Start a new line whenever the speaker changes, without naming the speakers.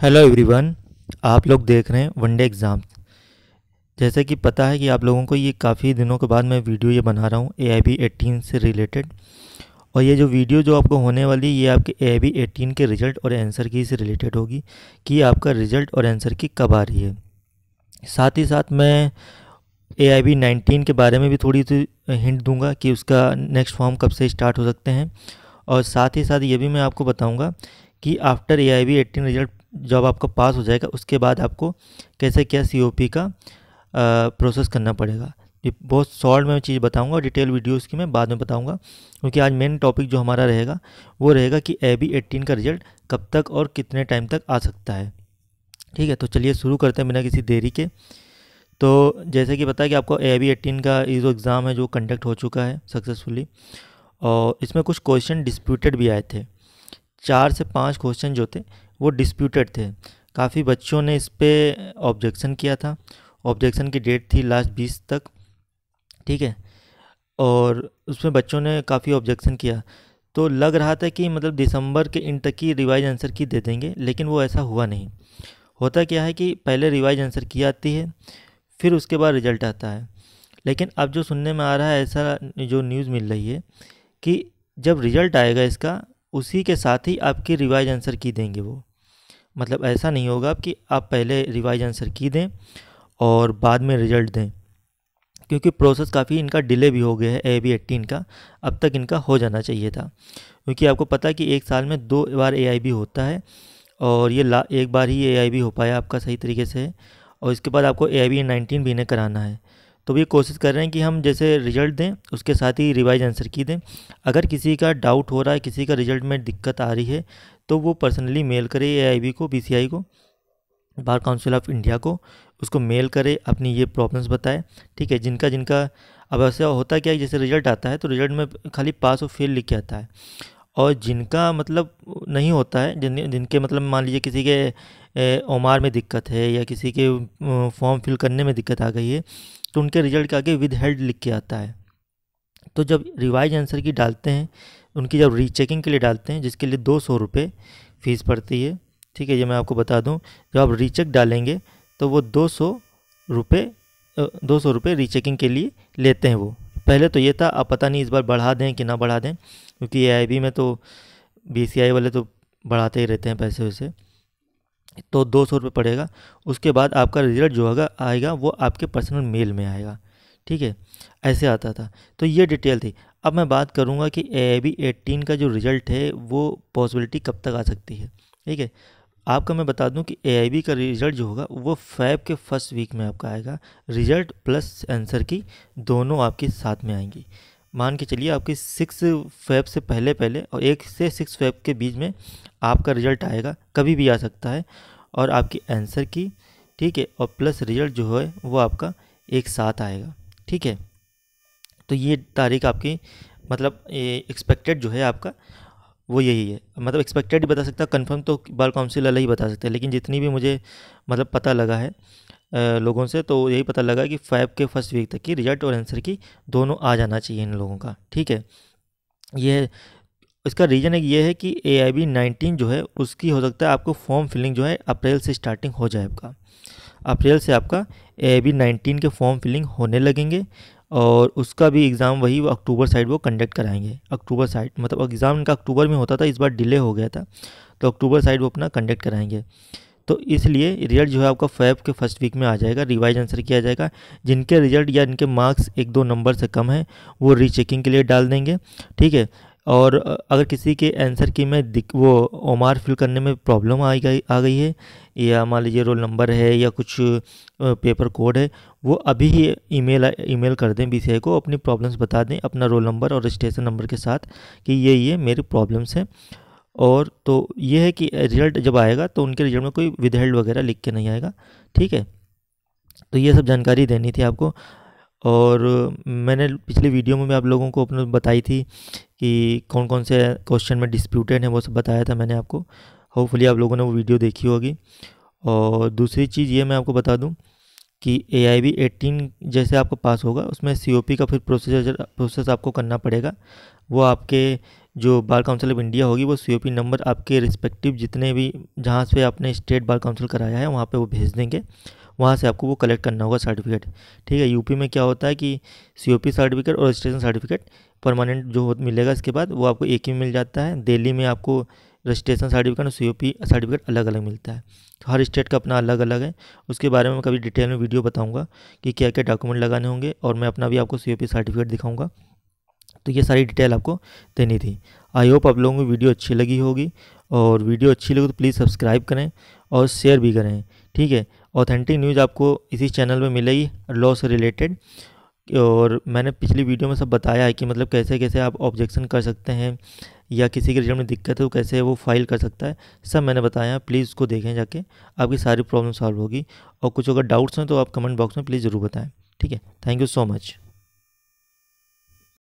hello everyone आप लोग देख रहे हैं वनडे एग्ज़ाम जैसे कि पता है कि आप लोगों को ये काफ़ी दिनों के बाद मैं वीडियो ये बना रहा हूँ ए आई एटीन से रिलेटेड और ये जो वीडियो जो आपको होने वाली ये आपके ए आई एटीन के रिज़ल्ट और आंसर की से रिलेटेड होगी कि आपका रिज़ल्ट और आंसर की कब आ रही है साथ ही साथ मैं ए आई बी नाइनटीन के बारे में भी थोड़ी सी हिंट दूंगा कि उसका नेक्स्ट फॉर्म कब से स्टार्ट हो सकते हैं और साथ ही साथ ये भी मैं आपको बताऊंगा कि after A I B eighteen result जॉब आपका पास हो जाएगा उसके बाद आपको कैसे क्या सी का प्रोसेस करना पड़ेगा बहुत शॉर्ट में चीज़ बताऊंगा डिटेल वीडियो की मैं बाद में बताऊंगा क्योंकि आज मेन टॉपिक जो हमारा रहेगा वो रहेगा कि ए बी एटीन का रिजल्ट कब तक और कितने टाइम तक आ सकता है ठीक है तो चलिए शुरू करते हैं बिना किसी देरी के तो जैसे कि पता है कि आपको ए बी एटीन का ये जो एग्ज़ाम है जो कंडक्ट हो चुका है सक्सेसफुली और इसमें कुछ क्वेश्चन डिस्प्यूटेड भी आए थे चार से पाँच क्वेश्चन जो थे वो डिस्प्यूटेड थे काफ़ी बच्चों ने इस पर ऑब्जेक्शन किया था ऑब्जेक्शन की डेट थी लास्ट बीस तक ठीक है और उसमें बच्चों ने काफ़ी ऑब्जेक्शन किया तो लग रहा था कि मतलब दिसंबर के इन तक की रिवाइज आंसर की दे देंगे लेकिन वो ऐसा हुआ नहीं होता क्या है कि पहले रिवाइज आंसर की आती है फिर उसके बाद रिजल्ट आता है लेकिन अब जो सुनने में आ रहा है ऐसा जो न्यूज़ मिल रही है कि जब रिजल्ट आएगा इसका उसी के साथ ही आपकी रिवाइज आंसर की देंगे वो मतलब ऐसा नहीं होगा कि आप पहले रिवाइज आंसर की दें और बाद में रिजल्ट दें क्योंकि प्रोसेस काफ़ी इनका डिले भी हो गया है ए बी एट्टीन का अब तक इनका हो जाना चाहिए था क्योंकि आपको पता है कि एक साल में दो बार ए आई बी होता है और ये ला एक बार ही ए आई बी हो पाया आपका सही तरीके से और इसके बाद आपको ए आई बी नाइनटीन भी इन्हें कराना है तो ये कोशिश कर रहे हैं कि हम जैसे रिजल्ट दें उसके साथ ही रिवाइज आंसर की दें अगर किसी का डाउट हो रहा है किसी का रिजल्ट में दिक्कत आ रही है तो वो पर्सनली मेल करे ए को बी को बार काउंसिल ऑफ इंडिया को उसको मेल करे अपनी ये प्रॉब्लम्स बताए ठीक है जिनका जिनका अब ऐसा होता क्या है जैसे रिजल्ट आता है तो रिजल्ट में खाली पास और फेल लिख के आता है और जिनका मतलब नहीं होता है जिन जिनके मतलब मान लीजिए किसी के ओमार में दिक्कत है या किसी के फॉर्म फिल करने में दिक्कत आ गई है तो उनके रिजल्ट के आगे विद हेल्ड लिख के आता है तो जब रिवाइज आंसर की डालते हैं उनकी जब रीचेकिंग के लिए डालते हैं जिसके लिए दो सौ रुपये फ़ीस पड़ती है ठीक है ये मैं आपको बता दूं जब आप रीचेक डालेंगे तो वो दो सौ रुपये दो सौ रुपये रीचेकिंग के लिए लेते हैं वो पहले तो ये था अब पता नहीं इस बार बढ़ा दें कि ना बढ़ा दें क्योंकि ए में तो बी वाले तो बढ़ाते ही रहते हैं पैसे वैसे तो दो सौ रुपये पड़ेगा उसके बाद आपका रिजल्ट जो होगा आएगा वो आपके पर्सनल मेल में आएगा ठीक है ऐसे आता था तो ये डिटेल थी अब मैं बात करूँगा कि ए बी एट्टीन का जो रिज़ल्ट है वो पॉसिबिलिटी कब तक आ सकती है ठीक है आपका मैं बता दूं कि ए का रिज़ल्ट जो होगा वो फैब के फर्स्ट वीक में आपका आएगा रिज़ल्ट प्लस आंसर की दोनों आपके साथ में आएंगी मान के चलिए आपकी सिक्स फैब से पहले पहले और एक से सिक्स फैब के बीच में आपका रिज़ल्ट आएगा कभी भी आ सकता है और आपकी आंसर की ठीक है और प्लस रिज़ल्ट जो है वो आपका एक साथ आएगा ठीक है तो ये तारीख आपकी मतलब एक्सपेक्टेड जो है आपका वो यही है मतलब एक्सपेक्टेड ही बता सकता है कन्फर्म तो बार काउंसिल वाला ही बता सकते हैं लेकिन जितनी भी मुझे मतलब पता लगा है लोगों से तो यही पता लगा कि फाइव के फर्स्ट वीक तक की रिजल्ट और आंसर की दोनों आ जाना चाहिए इन लोगों का ठीक है यह इसका रीज़न एक ये है कि ए आई बी नाइनटीन जो है उसकी हो सकता है आपको फॉर्म फिलिंग जो है अप्रैल से स्टार्टिंग हो जाए आपका अप्रैल से आपका ए आई बी नाइनटीन के फॉर्म फिलिंग होने लगेंगे और उसका भी एग्ज़ाम वही अक्टूबर साइड वो कंडक्ट कराएंगे अक्टूबर साइड मतलब एग्ज़ाम इनका अक्टूबर में होता था इस बार डिले हो गया था तो अक्टूबर साइड वो अपना कंडक्ट कराएंगे तो इसलिए रिजल्ट जो है आपका फैब के फर्स्ट वीक में आ जाएगा रिवाइज आंसर किया जाएगा जिनके रिजल्ट या इनके मार्क्स एक दो नंबर से कम है वो रीचेकिंग के लिए डाल देंगे ठीक है और अगर किसी के आंसर की में दिक वो ओमार फिल करने में प्रॉब्लम आ गई आ गई है या मान लीजिए रोल नंबर है या कुछ पेपर कोड है वो अभी ही ईमेल ईमेल कर दें बी को अपनी प्रॉब्लम्स बता दें अपना रोल नंबर और रजिस्ट्रेशन नंबर के साथ कि ये ये मेरी प्रॉब्लम्स हैं और तो ये है कि रिजल्ट जब आएगा तो उनके रिजल्ट में कोई विदहेल्ड वगैरह लिख के नहीं आएगा ठीक है तो ये सब जानकारी देनी थी आपको और मैंने पिछले वीडियो में भी आप लोगों को अपने बताई थी कि कौन कौन से क्वेश्चन में डिस्प्यूटेड हैं वो सब बताया था मैंने आपको होपफुली आप लोगों ने वो वीडियो देखी होगी और दूसरी चीज़ ये मैं आपको बता दूं कि ए आई बी एटीन जैसे आपको पास होगा उसमें सी ओ पी का फिर प्रोसेस प्रोसेस आपको करना पड़ेगा वो आपके जो बार काउंसिल ऑफ इंडिया होगी वो सी ओ पी नंबर आपके रिस्पेक्टिव जितने भी जहाँ से आपने स्टेट बार काउंसिल कराया है वहाँ पे वो भेज देंगे वहाँ से आपको वो कलेक्ट करना होगा सर्टिफिकेट ठीक है यूपी में क्या होता है कि सीओपी सर्टिफिकेट और रजिस्ट्रेशन सर्टिफिकेट परमानेंट जो मिलेगा इसके बाद वो आपको एक ही मिल जाता है दिल्ली में आपको रजिस्ट्रेशन सर्टिफिकेट और सीओपी सर्टिफिकेट अलग अलग मिलता है तो हर स्टेट का अपना अलग अलग है उसके बारे में कभी डिटेल में वीडियो बताऊँगा कि क्या क्या डॉक्यूमेंट लगाने होंगे और मैं अपना भी आपको सी सर्टिफिकेट दिखाऊँगा तो ये सारी डिटेल आपको देनी थी आई होप आप लोगों को वीडियो अच्छी लगी होगी और वीडियो अच्छी लगी तो प्लीज़ सब्सक्राइब करें और शेयर भी करें ठीक है ऑथेंटिक न्यूज़ आपको इसी चैनल में मिलेगी लॉ से रिलेटेड और मैंने पिछली वीडियो में सब बताया है कि मतलब कैसे कैसे आप ऑब्जेक्शन कर सकते हैं या किसी के रिजल्ट में दिक्कत है तो कैसे वो फाइल कर सकता है सब मैंने बताया प्लीज़ उसको देखें जाके आपकी सारी प्रॉब्लम सॉल्व होगी और कुछ अगर डाउट्स हैं तो आप कमेंट बॉक्स में प्लीज़ ज़रूर बताएं ठीक है थैंक यू सो मच